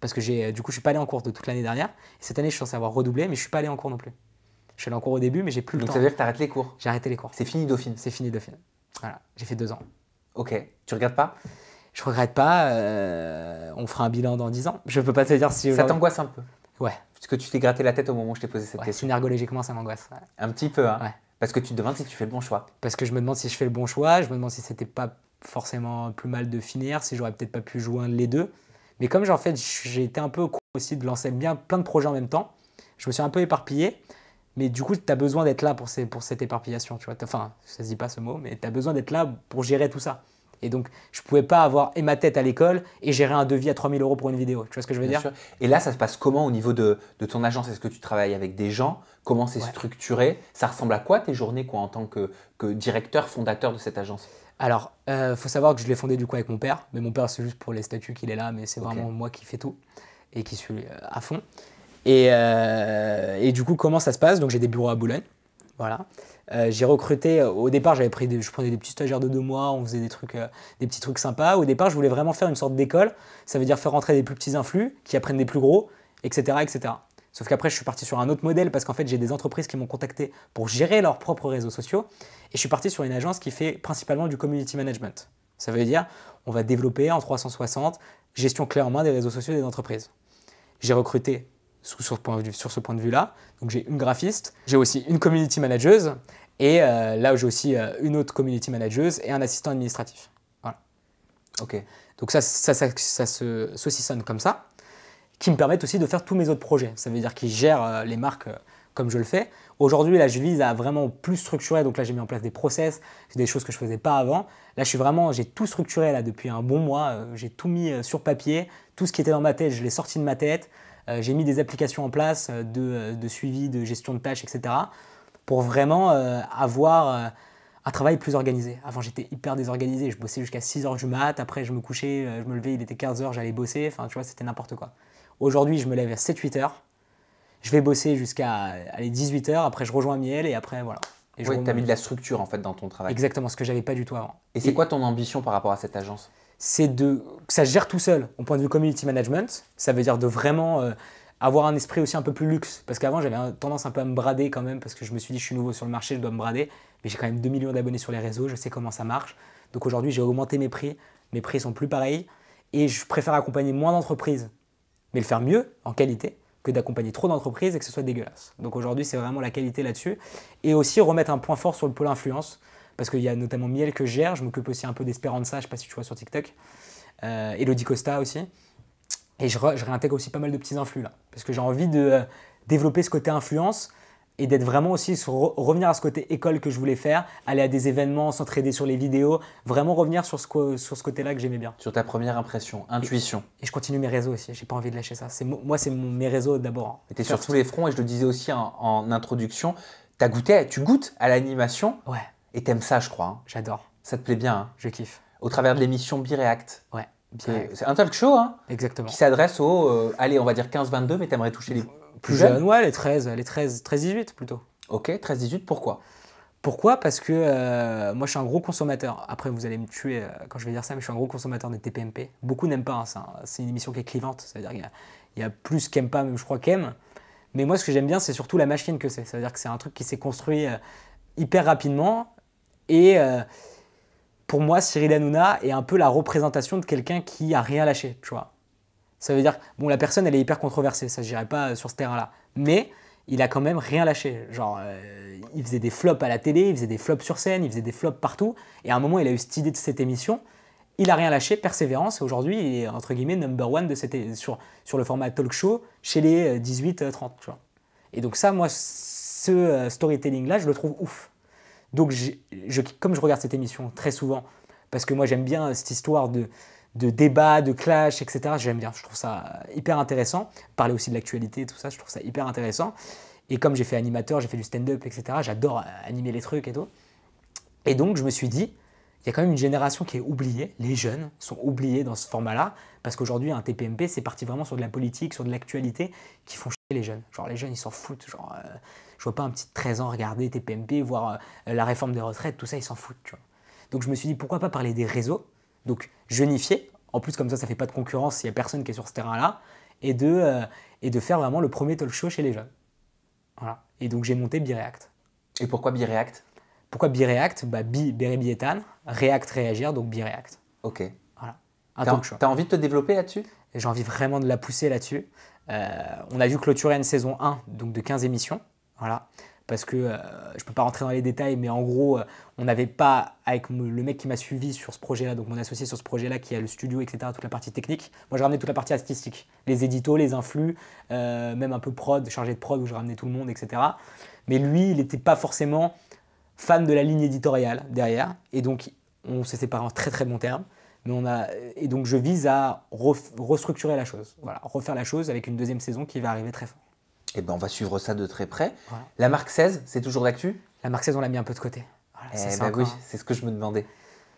parce que j'ai, du coup, je suis pas allé en cours de toute l'année dernière. Et cette année, je suis censé avoir redoublé, mais je suis pas allé en cours non plus. Je suis allé en cours au début, mais j'ai plus le temps. Donc ça veut dire que t'arrêtes les cours. J'ai arrêté les cours. C'est fini Dauphine. C'est fini Dauphine. Voilà, j'ai fait deux ans. Ok. Tu regardes pas je regrette pas. Euh, on fera un bilan dans 10 ans. Je peux pas te dire si. Ça t'angoisse un peu Ouais. Parce que tu t'es gratté la tête au moment où je t'ai posé cette question. Synergologiquement, ça m'angoisse. Un petit peu, hein ouais. Parce que tu te demandes si tu fais le bon choix. Parce que je me demande si je fais le bon choix, je me demande si c'était pas forcément plus mal de finir, si j'aurais peut-être pas pu joindre les deux. Mais comme en fait, j'ai été un peu courant aussi de lancer bien plein de projets en même temps, je me suis un peu éparpillé. Mais du coup, tu as besoin d'être là pour, pour cette éparpillation, tu vois. Enfin, ça se pas ce mot, mais tu as besoin d'être là pour gérer tout ça. Et donc, je pouvais pas avoir et ma tête à l'école et gérer un devis à 3000 euros pour une vidéo. Tu vois ce que je veux Bien dire sûr. Et là, ça se passe comment au niveau de, de ton agence Est-ce que tu travailles avec des gens Comment c'est structuré Ça ressemble à quoi tes journées quoi, en tant que, que directeur, fondateur de cette agence Alors, il euh, faut savoir que je l'ai fondée du coup avec mon père. Mais mon père, c'est juste pour les statuts qu'il est là, mais c'est vraiment moi qui fais tout et qui suis euh, à fond. Et, euh, et du coup, comment ça se passe Donc, j'ai des bureaux à Boulogne. Voilà. Euh, j'ai recruté, euh, au départ, j'avais pris je prenais des petits stagiaires de deux mois, on faisait des, trucs, euh, des petits trucs sympas. Au départ, je voulais vraiment faire une sorte d'école. Ça veut dire faire rentrer des plus petits influx qui apprennent des plus gros, etc. etc. Sauf qu'après, je suis parti sur un autre modèle parce qu'en fait, j'ai des entreprises qui m'ont contacté pour gérer leurs propres réseaux sociaux. Et je suis parti sur une agence qui fait principalement du community management. Ça veut dire, on va développer en 360 gestion clé en main des réseaux sociaux des entreprises. J'ai recruté sur, ce point de vue-là. Donc j'ai une graphiste, j'ai aussi une community manager et euh, là j'ai aussi euh, une autre community manager et un assistant administratif. Voilà. Ok. Donc ça, ça, ça, se saucissonne comme ça, qui me permettent aussi de faire tous mes autres projets. Ça veut dire qu'ils gèrent euh, les marques comme je le fais. Aujourd'hui, là, je vise à vraiment plus structurer. Donc là, j'ai mis en place des process, des choses que je ne faisais pas avant. Là, je suis vraiment, j'ai tout structuré là depuis un bon mois. j'ai tout mis sur papier. Tout ce qui était dans ma tête, je l'ai sorti de ma tête. Euh, j'ai mis des applications en place euh, euh, de, suivi, de gestion de tâches, etc. pour vraiment avoir un travail plus organisé. Avant, j'étais hyper désorganisé. Je bossais jusqu'à 6 heures du mat. Après, je me couchais, je me levais, il était 15 heures, j'allais bosser. Enfin, tu vois, c'était n'importe quoi. Aujourd'hui, je me lève à 7-8 heures. Je vais bosser jusqu'à les 18 h Après, je rejoins Miel et après, voilà. Et oui, tu as mis de la structure en fait dans ton travail. Exactement, ce que j'avais pas du tout avant. et c'est quoi ton ambition par rapport à cette agence c'est de que ça gère tout seul. Au point de vue community management, ça veut dire de vraiment euh, avoir un esprit aussi un peu plus luxe. Parce qu'avant, j'avais tendance un peu à me brader quand même, parce que je me suis dit, je suis nouveau sur le marché, je dois me brader. Mais j'ai quand même 2 millions d'abonnés sur les réseaux, je sais comment ça marche. Donc aujourd'hui, j'ai augmenté mes prix, mes prix sont plus pareils. Et je préfère accompagner moins d'entreprises, mais le faire mieux, en qualité, que d'accompagner trop d'entreprises et que ce soit dégueulasse. Donc aujourd'hui, c'est vraiment la qualité là-dessus. Et aussi remettre un point fort sur le pôle influence. Parce qu'il y a notamment Miel que je gère, je m'occupe aussi un peu d'Espéranza, je sais pas si tu vois sur TikTok. Euh, Elodie Costa aussi. Et je, réintègre aussi pas mal de petits influx là. Parce que j'ai envie de euh, développer ce côté influence et d'être vraiment aussi revenir à ce côté école que je voulais faire, aller à des événements, s'entraider sur les vidéos, vraiment revenir sur ce, sur ce côté-là que j'aimais bien. Sur ta première impression, intuition. Et, je continue mes réseaux aussi, j'ai pas envie de lâcher ça. C'est moi c'est mes réseaux d'abord. Hein. Tu es sur tous les fronts et je le disais aussi en, introduction, tu goûté, tu goûtes à l'animation. Ouais. Et t'aimes ça, je crois. Hein. J'adore. Ça te plaît bien. Hein. Je kiffe. Au travers de l'émission Bireact. Ouais. C'est un talk show, hein Exactement. Qui s'adresse aux, euh, allez, on va dire 15-22, mais t'aimerais toucher les plus, euh, jeunes. Ouais, les 13, les 13, 18 plutôt. Ok, 13-18, pourquoi Pourquoi Parce que euh, moi, je suis un gros consommateur. Après, vous allez me tuer quand je vais dire ça, mais je suis un gros consommateur des TPMP. Beaucoup n'aiment pas ça. Hein, c'est une émission qui est clivante. cest à dire qu'il y, a plus qu'aiment pas, même je crois qu'aiment. Mais moi, ce que j'aime bien, c'est surtout la machine que c'est. cest veut dire que c'est un truc qui s'est construit hyper rapidement et euh, pour moi, Cyril Hanouna est un peu la représentation de quelqu'un qui a rien lâché, tu vois. Ça veut dire, bon, la personne, elle est hyper controversée, ça, je pas euh, sur ce terrain-là. Mais il a quand même rien lâché. Genre, euh, il faisait des flops à la télé, il faisait des flops sur scène, il faisait des flops partout. Et à un moment, il a eu cette idée de cette émission. Il a rien lâché, persévérance. aujourd'hui, il est entre guillemets number one de cette, sur, sur le format talk show chez les 18-30. Et donc, ça, moi, ce storytelling-là, je le trouve ouf. Donc, je, comme je regarde cette émission très souvent, parce que moi j'aime bien cette histoire de, de débat, de clash, etc. J'aime bien, je trouve ça hyper intéressant. Parler aussi de l'actualité tout ça, je trouve ça hyper intéressant. Et comme j'ai fait animateur, j'ai fait du stand-up, etc., j'adore animer les trucs et tout. Et donc, je me suis dit, il y a quand même une génération qui est oubliée, les jeunes sont oubliés dans ce format-là, parce qu'aujourd'hui, un TPMP, c'est parti vraiment sur de la politique, sur de l'actualité, qui font chier les jeunes. Genre, les jeunes, ils s'en foutent. Genre, euh, je vois pas un petit 13 ans regarder TPMP, voir euh, la réforme des retraites, tout ça, ils s'en foutent. Donc je me suis dit pourquoi pas parler des réseaux, donc jeunifier. En plus, comme ça, ça fait pas de concurrence, il n'y a personne qui est sur ce terrain-là. Et, de, euh, et de faire vraiment le premier talk show chez les jeunes. Et donc j'ai monté Bireact. Et pourquoi Bireact Pourquoi Bireact Bah Bi, React, Réagir, donc Bireact. Ok. Voilà. Un T'as envie de te développer là-dessus J'ai envie vraiment de la pousser là-dessus. Euh, on a vu clôturer une saison 1, donc de 15 émissions. Voilà. Parce que euh, je ne peux pas rentrer dans les détails, mais en gros, euh, on n'avait pas, avec le mec qui m'a suivi sur ce projet-là, donc mon associé sur ce projet-là, qui a le studio, etc., toute la partie technique, moi j'ai ramené toute la partie artistique, les éditos, les influx, euh, même un peu prod, chargé de prod, où je ramenais tout le monde, etc. Mais lui, il n'était pas forcément fan de la ligne éditoriale derrière, et donc on s'est séparés en très très bon terme Mais on a, et donc je vise à restructurer la chose, voilà, refaire la chose avec une deuxième saison qui va arriver très fort. Eh ben, on va suivre ça de très près. La marque 16, c'est toujours d'actu La marque 16, on l'a mis un peu de côté. Eh c'est ben c'est ce que je me demandais.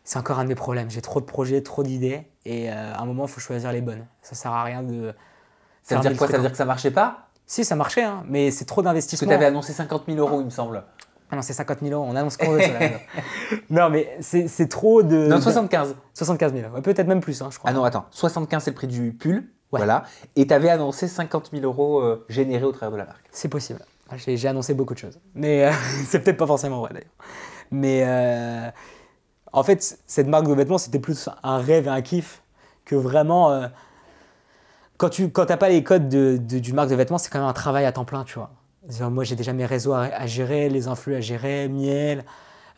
C'est encore un de mes problèmes. J'ai trop de projets, trop d'idées, et euh, à un moment, il faut choisir les bonnes. Ça sert à rien de. Ça veut dire quoi Ça veut dire hein. que ça marchait pas Si, ça marchait, hein, mais c'est trop d'investissement. Parce que tu avais annoncé 50 000 euros, il me semble. Ah non, c'est 50 000 euros, on annonce qu'on veut Non, mais c'est trop de. Non, 75. 75 000, peut-être même plus, hein, je crois. Ah non, attends, 75 c'est le prix du pull, voilà. Et tu avais annoncé 50 000 euros euh, générés au travers de la marque. C'est possible. J'ai annoncé beaucoup de choses. Mais euh, c'est peut-être pas forcément vrai d'ailleurs. Mais euh, en fait, cette marque de vêtements, c'était plus un rêve et un kiff que vraiment. quand tu quand pas les codes du de, marque de vêtements, c'est quand même un travail à temps plein, tu vois. Moi, j'ai déjà mes réseaux à, gérer, les influx à gérer, miel.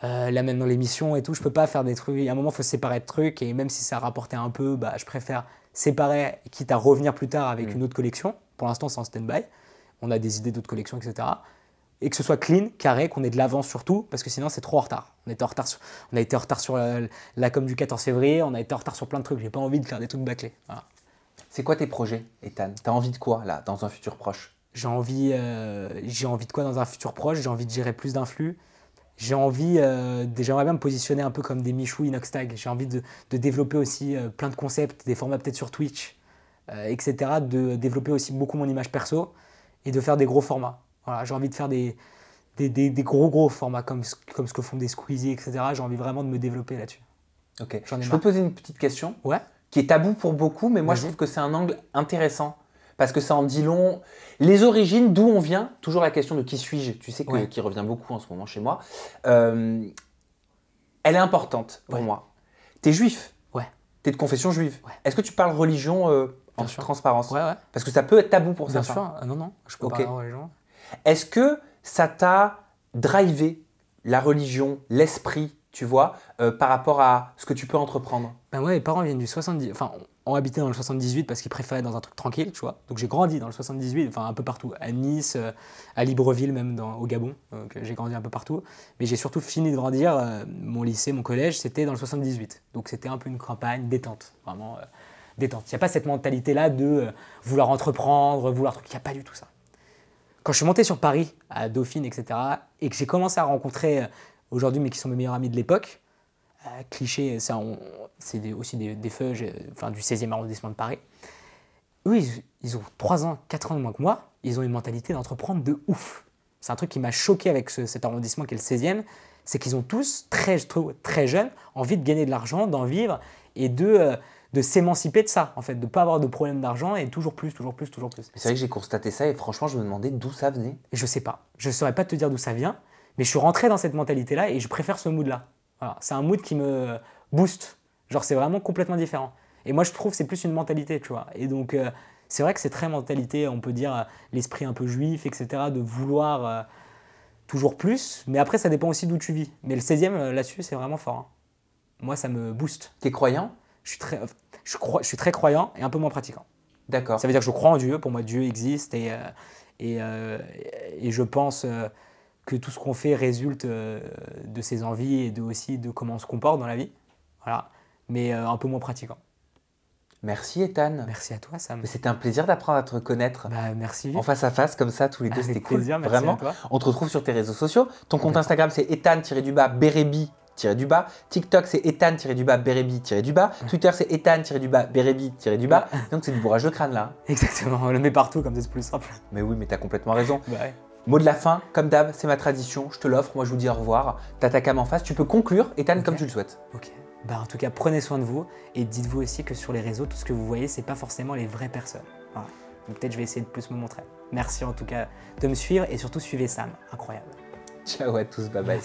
la là dans l'émission et tout, je peux pas faire des trucs. il y a un moment, il faut séparer de trucs et même si ça rapportait un peu, bah, je préfère séparé, quitte à revenir plus tard avec mm. une autre collection. Pour l'instant, c'est en stand-by. On a des idées d'autres collections, etc. Et que ce soit clean, carré, qu'on ait de l'avance sur tout, parce que sinon c'est trop en retard. On, retard on a été en retard sur euh, la, com du 14 février, on a été en retard sur plein de trucs. J'ai pas envie de faire des trucs bâclés. C'est quoi tes projets, Ethan T'as envie de quoi, là, dans un futur proche j'ai envie, euh, j'ai envie de quoi dans un futur proche J'ai envie de gérer plus d'influx j'ai envie, euh, j'aimerais bien me positionner un peu comme des Michou, Inoxtag. J'ai envie de, développer aussi euh, plein de concepts, des formats peut-être sur Twitch, euh, etc. De développer aussi beaucoup mon image perso et de faire des gros formats. j'ai envie de faire des, gros gros formats comme, ce que font des Squeezie, etc. J'ai envie vraiment de me développer là-dessus. Ok. je peux te poser une petite question Qui est tabou pour beaucoup, mais moi je trouve que c'est un angle intéressant parce que ça en dit long. Les origines, d'où on vient, toujours la question de qui suis-je, tu sais, que, qui revient beaucoup en ce moment chez moi, euh, elle est importante pour moi moi. T'es juif, ouais. t'es de confession juive. Ouais. Est-ce que tu parles religion euh, en transparence ouais, ouais. Parce que ça peut être tabou pour certains. Bien sûr, ah, non, non, je peux pas parler religion. Est-ce que ça t'a drivé la religion, l'esprit, tu vois, euh, par rapport à ce que tu peux entreprendre Ben ouais, mes parents viennent du 70, enfin ont habité dans le 78 parce qu'ils préféraient dans un truc tranquille, tu vois. Donc j'ai grandi dans le 78, enfin un peu partout, à Nice, euh, à Libreville, même dans, au Gabon. Donc euh, j'ai grandi un peu partout. Mais j'ai surtout fini de grandir. Euh, mon lycée, mon collège, c'était dans le 78. Donc c'était un peu une campagne détente, vraiment détente. Il n'y a pas cette mentalité-là de vouloir entreprendre, vouloir truc. Il n'y a pas du tout ça. Quand je suis monté sur Paris, à Dauphine, etc., et que j'ai commencé à rencontrer aujourd'hui, mais qui sont mes meilleurs amis de l'époque, clichés, c'est aussi des, des feuilles enfin, du 16e arrondissement de Paris. Eux, ils, ont 3 ans, 4 ans de moins que moi, ils ont une mentalité d'entreprendre de ouf. C'est un truc qui m'a choqué avec cet arrondissement qui est le 16e, c'est qu'ils ont tous, très, très jeunes, envie de gagner de l'argent, d'en vivre et de... Euh, de s'émanciper de ça, en fait, de ne pas avoir de problème d'argent et toujours plus, toujours plus, toujours plus. C'est vrai que j'ai constaté ça et franchement, je me demandais d'où ça venait. Je sais pas. Je saurais pas te dire d'où ça vient, mais je suis rentré dans cette mentalité-là et je préfère ce mood-là. C'est un mood qui me booste. Genre, c'est vraiment complètement différent. Et moi, je trouve c'est plus une mentalité, tu vois. Et donc, euh, c'est vrai que c'est très mentalité, on peut dire euh, l'esprit un peu juif, etc., de vouloir euh, toujours plus. Mais après, ça dépend aussi d'où tu vis. Mais le 16e, là-dessus, c'est vraiment fort. Hein. Moi, ça me booste. es croyant je suis, très, je, crois, je suis très croyant et un peu moins pratiquant. D'accord. Ça veut dire que je crois en Dieu. Pour moi, Dieu existe et, et, et je pense que tout ce qu'on fait résulte euh, de ses envies et de, aussi de comment on se comporte dans la vie. Voilà. Mais euh, un peu moins pratiquant. Merci Ethan. Merci à toi Sam. C'était un plaisir d'apprendre à te reconnaître. Bah, merci. En face à face comme ça tous les deux, c'était cool. Merci Vraiment. À toi. On te retrouve sur tes réseaux sociaux. Ton compte Instagram c'est Ethan du bas Bérébi du bas. TikTok c'est Ethan du bas Bérébi du bas. Twitter c'est Ethan du bas Bérébi du bas. Donc c'est du bourrage de crâne là. Exactement. On le met partout comme ça c'est plus simple. Mais oui, mais t'as complètement raison. Bah ouais. Mot de la fin, comme d'hab, c'est ma tradition, je te l'offre, moi je vous dis au revoir. T'as ta en face, tu peux conclure, Ethan, comme tu le souhaites. Ok. Bah en tout cas, prenez soin de vous et dites-vous aussi que sur les réseaux, tout ce que vous voyez, c'est pas forcément les vraies personnes. Donc peut-être je vais essayer de plus me montrer. Merci en tout cas de me suivre et surtout suivez Sam, incroyable. Ciao à tous, bye bye.